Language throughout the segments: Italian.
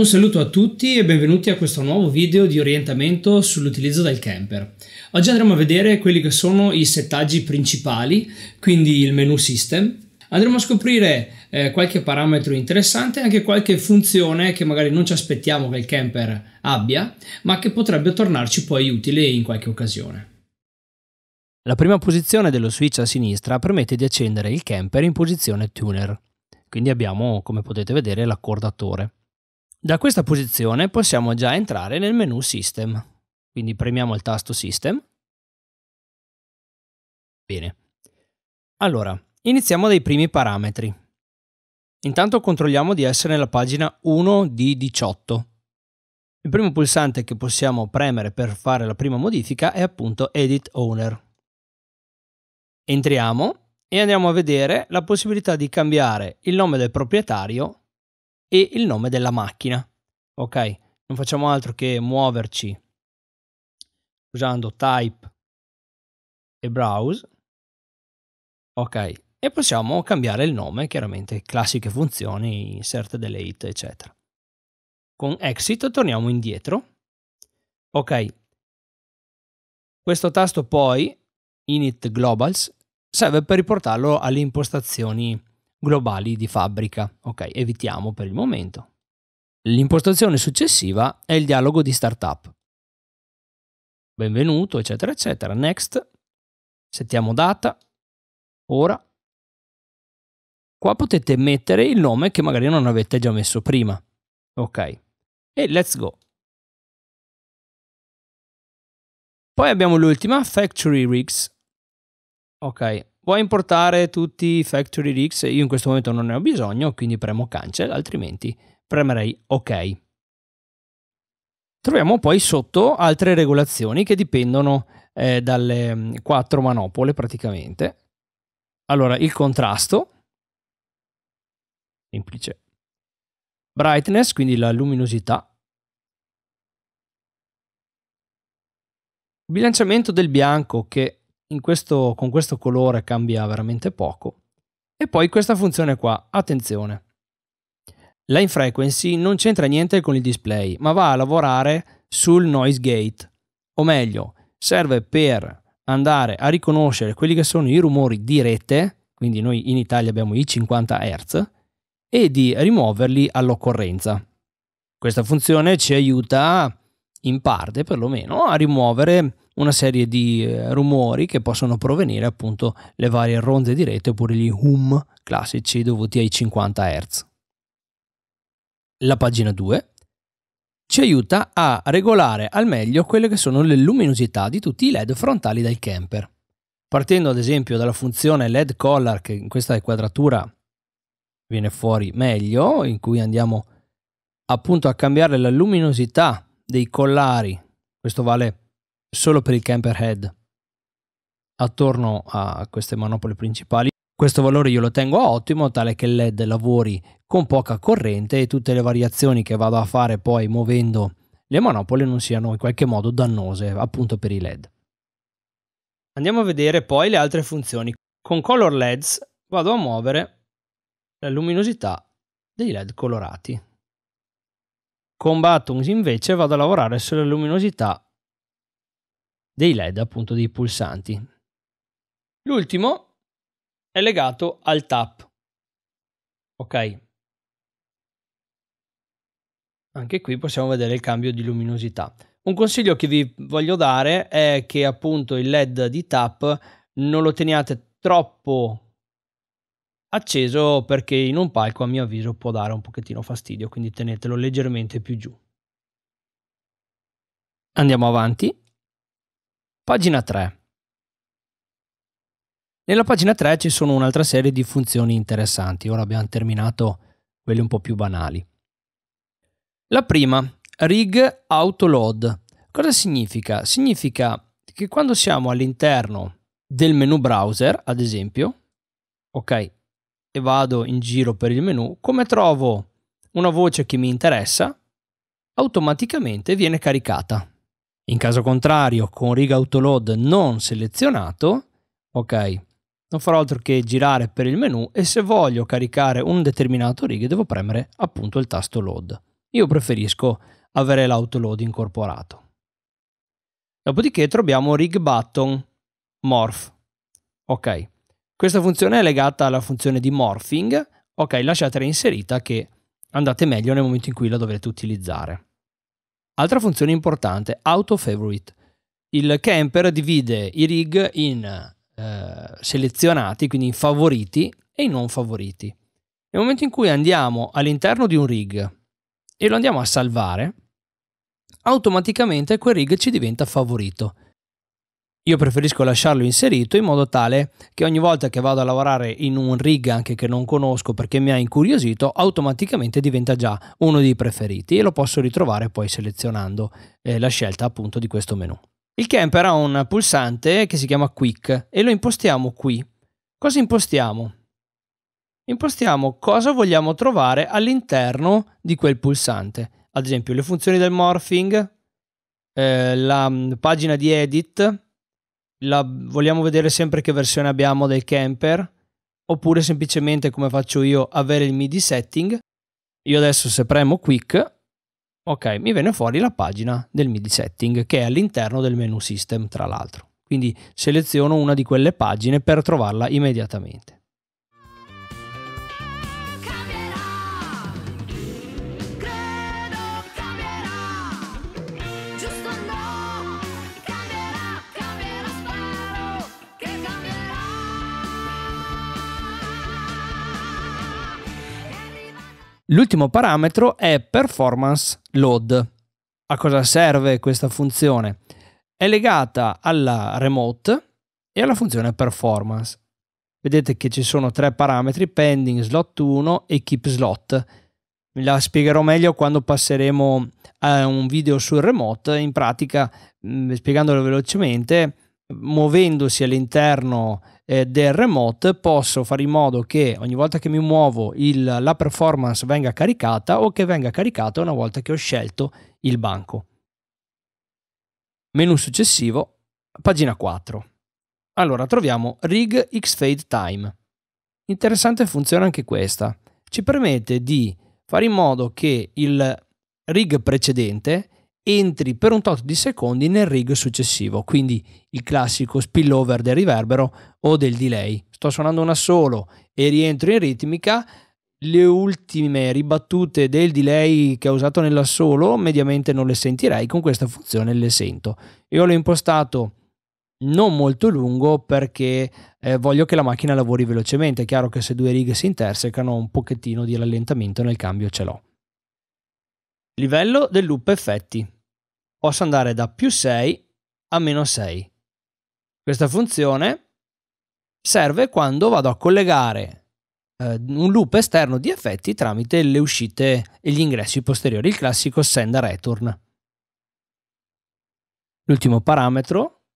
Un saluto a tutti e benvenuti a questo nuovo video di orientamento sull'utilizzo del camper. Oggi andremo a vedere quelli che sono i settaggi principali, quindi il menu system. Andremo a scoprire eh, qualche parametro interessante e anche qualche funzione che magari non ci aspettiamo che il camper abbia, ma che potrebbe tornarci poi utile in qualche occasione. La prima posizione dello switch a sinistra permette di accendere il camper in posizione tuner, quindi abbiamo, come potete vedere, l'accordatore. Da questa posizione possiamo già entrare nel menu System. Quindi premiamo il tasto System. Bene. Allora, iniziamo dai primi parametri. Intanto controlliamo di essere nella pagina 1 di 18. Il primo pulsante che possiamo premere per fare la prima modifica è appunto Edit Owner. Entriamo e andiamo a vedere la possibilità di cambiare il nome del proprietario e il nome della macchina. Ok, non facciamo altro che muoverci usando type e browse. Ok, e possiamo cambiare il nome, chiaramente classiche funzioni, insert, delete, eccetera. Con exit torniamo indietro. Ok, questo tasto poi, init globals, serve per riportarlo alle impostazioni globali di fabbrica. Ok, evitiamo per il momento. L'impostazione successiva è il dialogo di startup. Benvenuto, eccetera, eccetera. Next. Settiamo data. Ora. Qua potete mettere il nome che magari non avete già messo prima. Ok. E let's go. Poi abbiamo l'ultima, Factory Rigs. Ok, vuoi importare tutti i factory leaks? Io in questo momento non ne ho bisogno, quindi premo cancel, altrimenti premerei ok. Troviamo poi sotto altre regolazioni che dipendono eh, dalle mm, quattro manopole praticamente. Allora, il contrasto, semplice. Brightness, quindi la luminosità. Bilanciamento del bianco che questo, con questo colore cambia veramente poco. E poi questa funzione qua, attenzione. Line frequency non c'entra niente con il display, ma va a lavorare sul noise gate, o meglio, serve per andare a riconoscere quelli che sono i rumori di rete, quindi noi in Italia abbiamo i 50 Hz, e di rimuoverli all'occorrenza. Questa funzione ci aiuta in parte perlomeno a rimuovere una serie di eh, rumori che possono provenire appunto le varie ronde di rete oppure gli hum classici dovuti ai 50 Hz. La pagina 2 ci aiuta a regolare al meglio quelle che sono le luminosità di tutti i LED frontali del camper. Partendo ad esempio dalla funzione LED collar che in questa inquadratura viene fuori meglio, in cui andiamo appunto a cambiare la luminosità dei collari. Questo vale solo per il camperhead attorno a queste manopole principali. Questo valore io lo tengo a ottimo, tale che il LED lavori con poca corrente e tutte le variazioni che vado a fare poi muovendo le manopole non siano in qualche modo dannose appunto per i LED. Andiamo a vedere poi le altre funzioni. Con Color LEDs vado a muovere la luminosità dei LED colorati. Con Buttons invece vado a lavorare sulla luminosità dei LED, appunto dei pulsanti. L'ultimo è legato al tap. Ok. Anche qui possiamo vedere il cambio di luminosità. Un consiglio che vi voglio dare è che appunto il LED di tap non lo teniate troppo acceso perché in un palco a mio avviso può dare un pochettino fastidio, quindi tenetelo leggermente più giù. Andiamo avanti Pagina 3. Nella pagina 3 ci sono un'altra serie di funzioni interessanti, ora abbiamo terminato quelle un po' più banali. La prima, rig autoload. Cosa significa? Significa che quando siamo all'interno del menu browser, ad esempio, ok, e vado in giro per il menu, come trovo una voce che mi interessa, automaticamente viene caricata. In caso contrario, con riga autoload non selezionato, ok, non farò altro che girare per il menu e se voglio caricare un determinato riga devo premere appunto il tasto load. Io preferisco avere l'autoload incorporato. Dopodiché troviamo rig button morph. Ok, questa funzione è legata alla funzione di morphing. Ok, lasciatela inserita che andate meglio nel momento in cui la dovrete utilizzare. Altra funzione importante, auto favorite. Il camper divide i rig in eh, selezionati, quindi in favoriti e in non favoriti. Nel momento in cui andiamo all'interno di un rig e lo andiamo a salvare, automaticamente quel rig ci diventa favorito. Io preferisco lasciarlo inserito in modo tale che ogni volta che vado a lavorare in un rig anche che non conosco perché mi ha incuriosito, automaticamente diventa già uno dei preferiti e lo posso ritrovare poi selezionando eh, la scelta appunto di questo menu. Il camper ha un pulsante che si chiama Quick e lo impostiamo qui. Cosa impostiamo? Impostiamo cosa vogliamo trovare all'interno di quel pulsante. Ad esempio le funzioni del morphing, eh, la mh, mm, pagina di edit, la, vogliamo vedere sempre che versione abbiamo del camper oppure semplicemente come faccio io avere il MIDI setting. Io adesso se premo quick, ok, mi viene fuori la pagina del MIDI setting che è all'interno del menu system tra l'altro. Quindi seleziono una di quelle pagine per trovarla immediatamente. L'ultimo parametro è performance load. A cosa serve questa funzione? È legata alla remote e alla funzione performance. Vedete che ci sono tre parametri, pending, slot 1 e keep slot. la spiegherò meglio quando passeremo a un video sul remote. In pratica, mm, spiegandolo velocemente, muovendosi all'interno eh, del remote posso fare in modo che ogni volta che mi muovo il, la performance venga caricata o che venga caricata una volta che ho scelto il banco. Menu successivo, pagina 4. Allora troviamo Rig X-Fade Time. Interessante funzione anche questa. Ci permette di fare in modo che il rig precedente entri per un tot di secondi nel rig successivo, quindi il classico spillover del riverbero o del delay. Sto suonando una solo e rientro in ritmica, le ultime ribattute del delay che ho usato nella solo mediamente non le sentirei, con questa funzione le sento. Io l'ho impostato non molto lungo perché eh, voglio che la macchina lavori velocemente, è chiaro che se due righe si intersecano un pochettino di rallentamento nel cambio ce l'ho. Livello del loop effetti. Posso andare da più 6 a meno 6. Questa funzione serve quando vado a collegare eh, un loop esterno di effetti tramite le uscite e gli ingressi posteriori, il classico send return. L'ultimo parametro,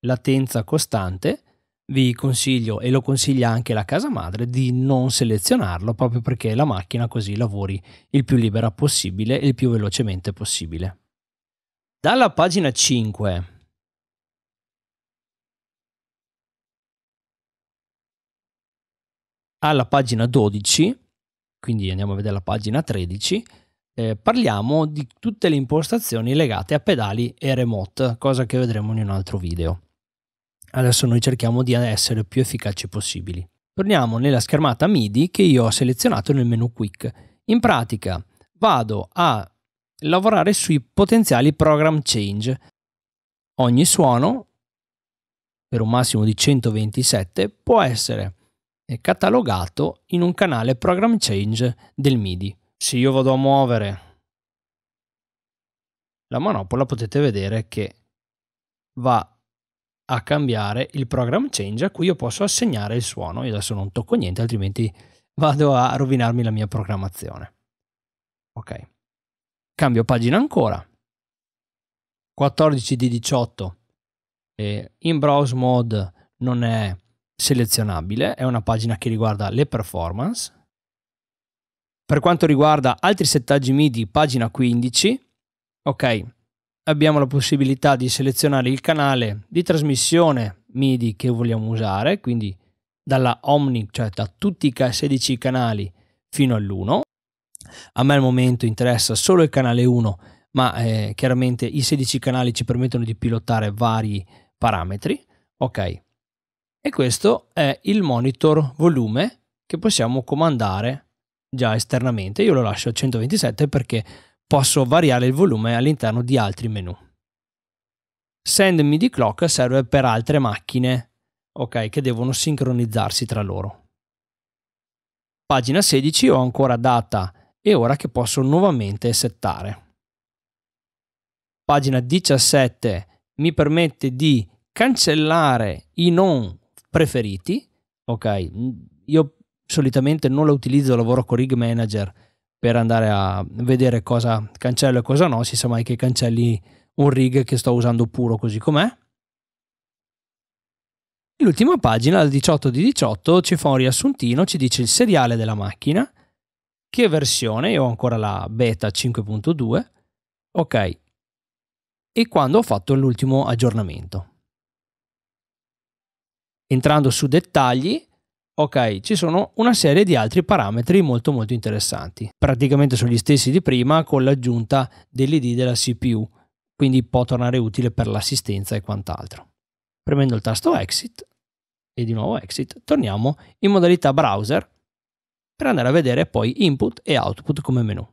latenza costante, vi consiglio e lo consiglia anche la casa madre di non selezionarlo proprio perché la macchina così lavori il più libera possibile e il più velocemente possibile. Dalla pagina 5 alla pagina 12, quindi andiamo a vedere la pagina 13, eh, parliamo di tutte le impostazioni legate a pedali e remote, cosa che vedremo in un altro video. Adesso noi cerchiamo di essere più efficaci possibili. Torniamo nella schermata MIDI che io ho selezionato nel menu Quick. In pratica vado a lavorare sui potenziali program change. Ogni suono, per un massimo di 127, può essere catalogato in un canale program change del MIDI. Se io vado a muovere la manopola potete vedere che va a cambiare il program change a cui io posso assegnare il suono. Io adesso non tocco niente, altrimenti vado a rovinarmi la mia programmazione. Ok. Cambio pagina ancora. 14 di 18 eh, in browse mode non è selezionabile, è una pagina che riguarda le performance. Per quanto riguarda altri settaggi MIDI, pagina 15, ok, abbiamo la possibilità di selezionare il canale di trasmissione MIDI che vogliamo usare, quindi dalla Omni, cioè da tutti i 16 canali fino all'1. A me al momento interessa solo il canale 1, ma eh, chiaramente i 16 canali ci permettono di pilotare vari parametri. Ok. E questo è il monitor volume che possiamo comandare già esternamente. Io lo lascio a 127 perché posso variare il volume all'interno di altri menu. Send MIDI Clock serve per altre macchine okay, che devono sincronizzarsi tra loro. Pagina 16 ho ancora data e ora che posso nuovamente settare. Pagina 17 mi permette di cancellare i non preferiti. Ok, io solitamente non la utilizzo, lavoro con Rig Manager per andare a vedere cosa cancello e cosa no, si sa mai che cancelli un rig che sto usando puro così com'è. L'ultima pagina, al 18 di 18, ci fa un riassuntino, ci dice il seriale della macchina, che versione, io ho ancora la beta 5.2, ok, e quando ho fatto l'ultimo aggiornamento. Entrando su dettagli, Ok, ci sono una serie di altri parametri molto molto interessanti. Praticamente sono gli stessi di prima con l'aggiunta dell'ID della CPU, quindi può tornare utile per l'assistenza e quant'altro. Premendo il tasto Exit e di nuovo Exit, torniamo in modalità browser per andare a vedere poi input e output come menu.